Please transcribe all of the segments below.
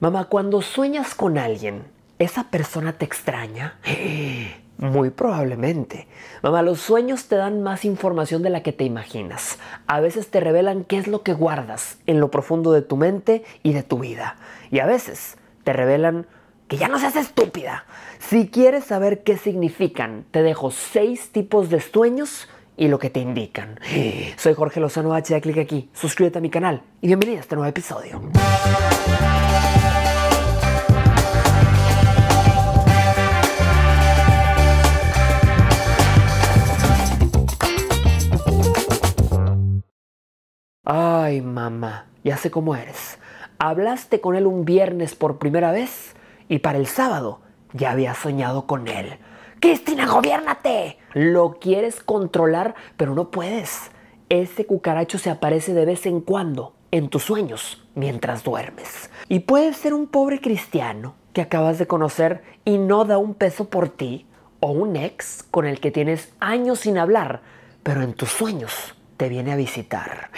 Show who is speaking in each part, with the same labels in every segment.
Speaker 1: Mamá, cuando sueñas con alguien, ¿esa persona te extraña? Muy probablemente. Mamá, los sueños te dan más información de la que te imaginas. A veces te revelan qué es lo que guardas en lo profundo de tu mente y de tu vida. Y a veces te revelan que ya no seas estúpida. Si quieres saber qué significan, te dejo seis tipos de sueños y lo que te indican. Soy Jorge Lozano H, clic aquí, suscríbete a mi canal y bienvenida a este nuevo episodio. Ay, mamá, ya sé cómo eres. Hablaste con él un viernes por primera vez y para el sábado ya había soñado con él. Cristina, gobiérnate. Lo quieres controlar, pero no puedes. Ese cucaracho se aparece de vez en cuando en tus sueños mientras duermes. Y puede ser un pobre cristiano que acabas de conocer y no da un peso por ti, o un ex con el que tienes años sin hablar, pero en tus sueños te viene a visitar.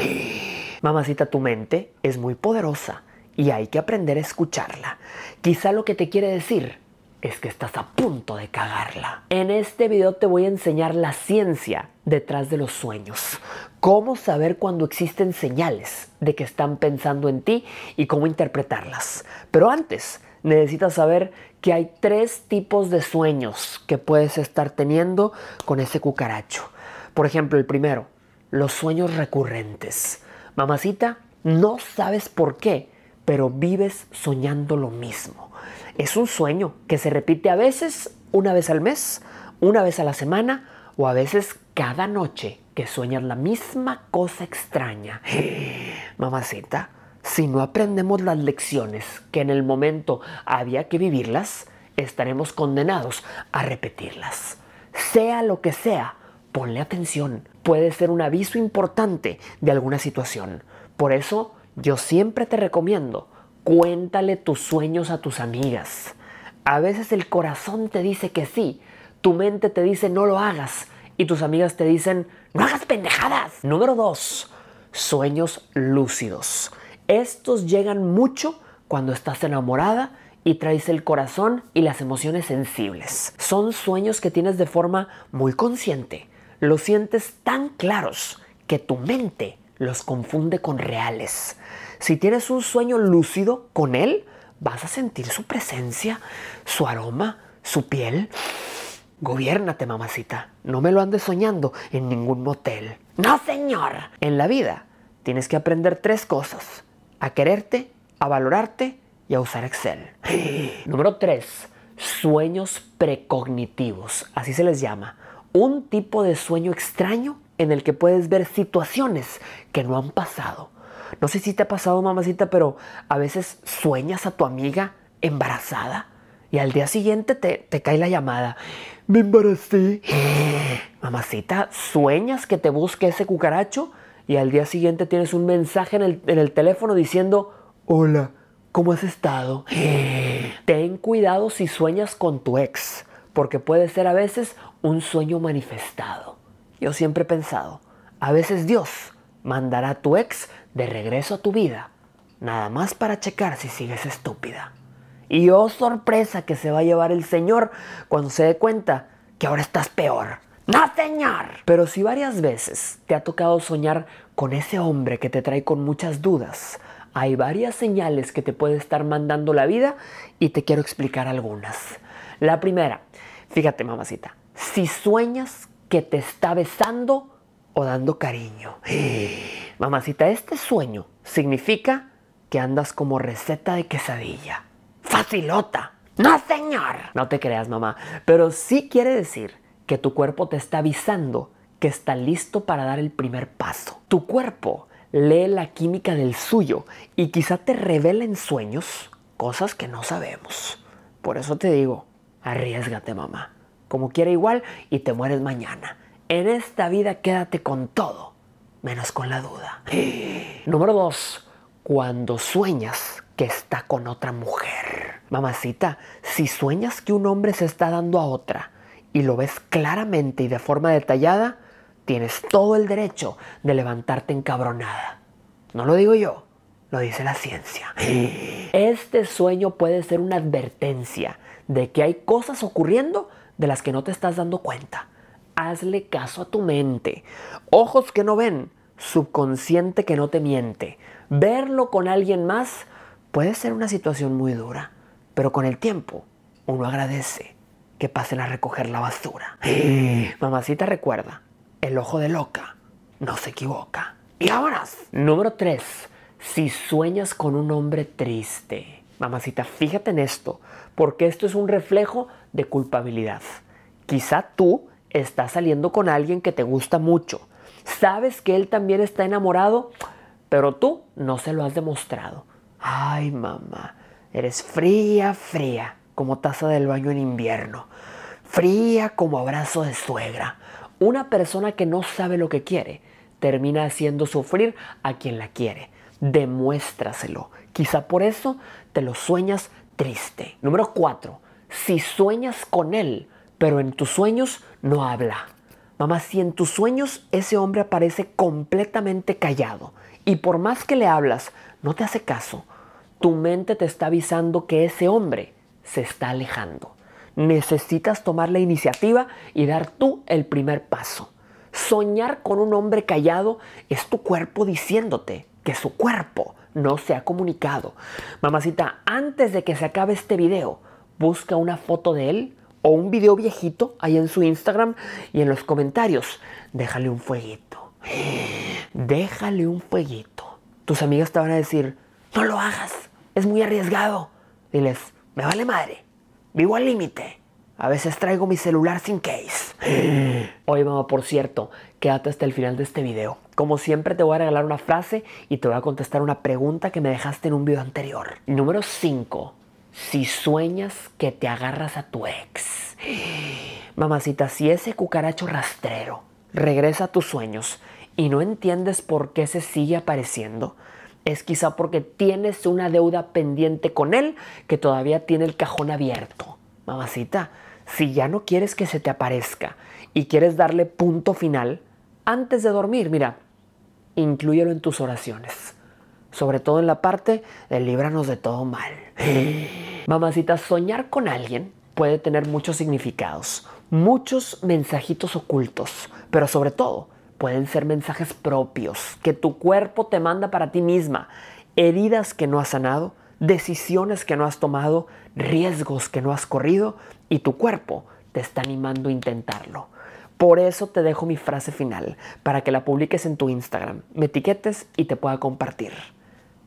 Speaker 1: Mamacita, tu mente es muy poderosa y hay que aprender a escucharla. Quizá lo que te quiere decir es que estás a punto de cagarla. En este video te voy a enseñar la ciencia detrás de los sueños. Cómo saber cuando existen señales de que están pensando en ti y cómo interpretarlas. Pero antes, necesitas saber que hay tres tipos de sueños que puedes estar teniendo con ese cucaracho. Por ejemplo, el primero, los sueños recurrentes. Mamacita, no sabes por qué, pero vives soñando lo mismo. Es un sueño que se repite a veces una vez al mes, una vez a la semana o a veces cada noche que sueñas la misma cosa extraña. Mamacita, si no aprendemos las lecciones que en el momento había que vivirlas, estaremos condenados a repetirlas. Sea lo que sea, ponle atención. Puede ser un aviso importante de alguna situación. Por eso yo siempre te recomiendo, cuéntale tus sueños a tus amigas. A veces el corazón te dice que sí, tu mente te dice no lo hagas y tus amigas te dicen no hagas pendejadas. Número 2. Sueños lúcidos. Estos llegan mucho cuando estás enamorada y traes el corazón y las emociones sensibles. Son sueños que tienes de forma muy consciente los sientes tan claros que tu mente los confunde con reales. Si tienes un sueño lúcido con él, vas a sentir su presencia, su aroma, su piel. Gobiérnate, mamacita. No me lo andes soñando en ningún motel. No, señor. En la vida tienes que aprender tres cosas. A quererte, a valorarte y a usar Excel. Número tres, sueños precognitivos. Así se les llama un tipo de sueño extraño en el que puedes ver situaciones que no han pasado. No sé si te ha pasado, mamacita, pero a veces sueñas a tu amiga embarazada y al día siguiente te, cae la llamada. Me embaracé. mamacita, sueñas que te busque ese cucaracho y al día siguiente tienes un mensaje en el teléfono diciendo, hola, ¿cómo has estado? Ten cuidado si sueñas con tu ex porque puede ser a veces un sueño manifestado. Yo siempre he pensado, a veces Dios mandará a tu ex de regreso a tu vida, nada más para checar si sigues estúpida. Y oh sorpresa que se va a llevar el Señor cuando se dé cuenta que ahora estás peor. ¡No, Señor! Pero si varias veces te ha tocado soñar con ese hombre que te trae con muchas dudas, hay varias señales que te puede estar mandando la vida y te quiero explicar algunas. La primera, fíjate mamacita, si sueñas que te está besando o dando cariño. Mamacita, este sueño significa que andas como receta de quesadilla. Facilota. No, señor. No te creas, mamá. Pero sí quiere decir que tu cuerpo te está avisando que está listo para dar el primer paso. Tu cuerpo lee la química del suyo y quizá te revela en sueños cosas que no sabemos. Por eso te digo, arriesgate mamá. Como quiera igual y te mueres mañana. En esta vida quédate con todo, menos con la duda. Número 2. Cuando sueñas que está con otra mujer. Mamacita, si sueñas que un hombre se está dando a otra y lo ves claramente y de forma detallada, tienes todo el derecho de levantarte encabronada. No lo digo yo, lo dice la ciencia. Este sueño puede ser una advertencia de que hay cosas ocurriendo de las que no te estás dando cuenta. Hazle caso a tu mente. Ojos que no ven, subconsciente que no te miente. Verlo con alguien más puede ser una situación muy dura, pero con el tiempo uno agradece que pasen a recoger la basura. Mamacita recuerda, el ojo de loca no se equivoca. Y ahora, número 3, si sueñas con un hombre triste. Mamacita, fíjate en esto, porque esto es un reflejo de culpabilidad. Quizá tú estás saliendo con alguien que te gusta mucho. Sabes que él también está enamorado, pero tú no se lo has demostrado. Ay, mamá, eres fría, fría, como taza del baño en invierno. Fría como abrazo de suegra. Una persona que no sabe lo que quiere termina haciendo sufrir a quien la quiere. Demuéstraselo. Quizá por eso te lo sueñas triste. Número 4. Si sueñas con él, pero en tus sueños no habla. Mamá, si en tus sueños ese hombre aparece completamente callado y por más que le hablas, no te hace caso, tu mente te está avisando que ese hombre se está alejando. Necesitas tomar la iniciativa y dar tú el primer paso. Soñar con un hombre callado es tu cuerpo diciéndote que su cuerpo no se ha comunicado. Mamacita, antes de que se acabe este video, busca una foto de él o un video viejito ahí en su Instagram y en los comentarios, déjale un fueguito. Déjale un fueguito. Tus amigas te van a decir, no lo hagas, es muy arriesgado. Diles, me vale madre, vivo al límite. A veces traigo mi celular sin case. Oye, mamá, por cierto, quédate hasta el final de este video. Como siempre, te voy a regalar una frase y te voy a contestar una pregunta que me dejaste en un video anterior. Número 5. Si sueñas que te agarras a tu ex. Mamacita, si ese cucaracho rastrero regresa a tus sueños y no entiendes por qué se sigue apareciendo, es quizá porque tienes una deuda pendiente con él que todavía tiene el cajón abierto. Mamacita, si ya no quieres que se te aparezca y quieres darle punto final, antes de dormir, mira, incluyelo en tus oraciones. Sobre todo en la parte de líbranos de todo mal. Mamacita, soñar con alguien puede tener muchos significados, muchos mensajitos ocultos, pero sobre todo pueden ser mensajes propios que tu cuerpo te manda para ti misma, heridas que no has sanado decisiones que no has tomado, riesgos que no has corrido y tu cuerpo te está animando a intentarlo. Por eso te dejo mi frase final, para que la publiques en tu Instagram, me etiquetes y te pueda compartir.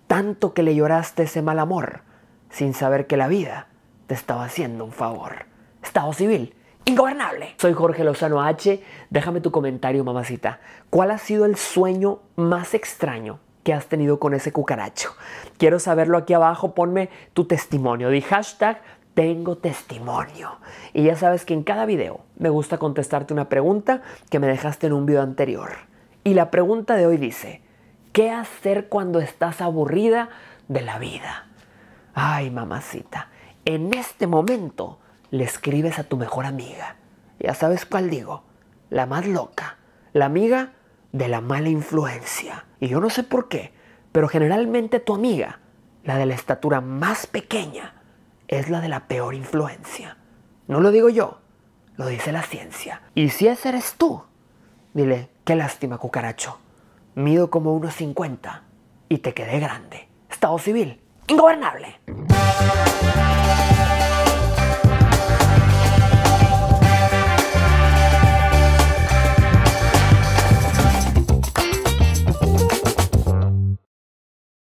Speaker 1: Tanto que le lloraste ese mal amor, sin saber que la vida te estaba haciendo un favor. Estado civil, ingobernable. Soy Jorge Lozano H. Déjame tu comentario, mamacita. ¿Cuál ha sido el sueño más extraño que has tenido con ese cucaracho. Quiero saberlo aquí abajo, ponme tu testimonio. Di hashtag tengo testimonio. Y ya sabes que en cada video me gusta contestarte una pregunta que me dejaste en un video anterior. Y la pregunta de hoy dice, ¿qué hacer cuando estás aburrida de la vida? Ay, mamacita, en este momento le escribes a tu mejor amiga. Ya sabes cuál digo, la más loca, la amiga de la mala influencia. Y yo no sé por qué, pero generalmente tu amiga, la de la estatura más pequeña, es la de la peor influencia. No lo digo yo, lo dice la ciencia. Y si ese eres tú, dile, qué lástima cucaracho, mido como unos 1,50 y te quedé grande. Estado civil, ingobernable.